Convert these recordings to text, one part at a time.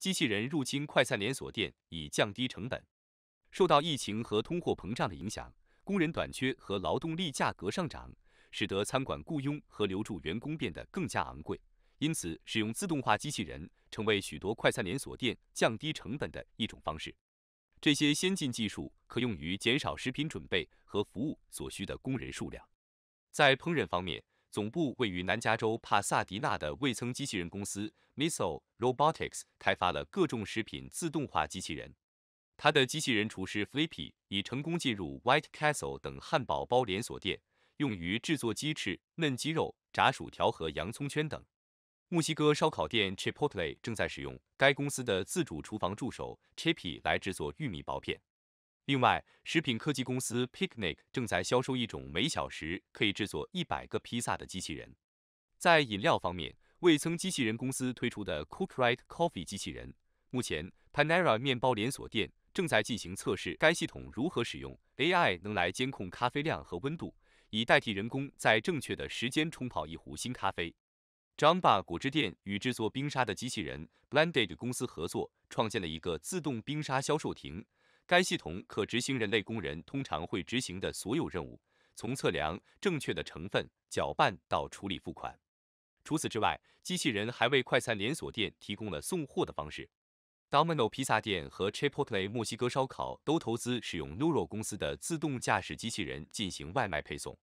机器人入侵快餐连锁店以降低成本。受到疫情和通货膨胀的影响，工人短缺和劳动力价格上涨，使得餐馆雇佣和留住员工变得更加昂贵。因此，使用自动化机器人成为许多快餐连锁店降低成本的一种方式。这些先进技术可用于减少食品准备和服务所需的工人数量。在烹饪方面。总部位于南加州帕萨迪纳的未曾机器人公司 Miso Robotics 开发了各种食品自动化机器人。它的机器人厨师 Flippy 已成功进入 White Castle 等汉堡包连锁店，用于制作鸡翅、嫩鸡肉、炸薯条和洋葱圈等。墨西哥烧烤店 Chipotle 正在使用该公司的自主厨房助手 Chippy 来制作玉米薄片。另外，食品科技公司 Picnic 正在销售一种每小时可以制作一百个披萨的机器人。在饮料方面，味噌机器人公司推出的 Cookrite Coffee 机器人，目前 Panera 面包连锁店正在进行测试该系统如何使用 AI 能来监控咖啡量和温度，以代替人工在正确的时间冲泡一壶新咖啡。j u m b a 果汁店与制作冰沙的机器人 Blended 公司合作，创建了一个自动冰沙销售亭。该系统可执行人类工人通常会执行的所有任务，从测量正确的成分、搅拌到处理付款。除此之外，机器人还为快餐连锁店提供了送货的方式。Domino Pizza 店和 Chipotle 墨西哥烧烤都投资使用 Nuro 公司的自动驾驶机器人进行外卖配送。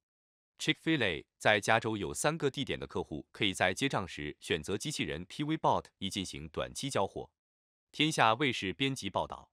Chick Fil A 在加州有三个地点的客户可以在结账时选择机器人 Pvbot 以进行短期交货。天下卫视编辑报道。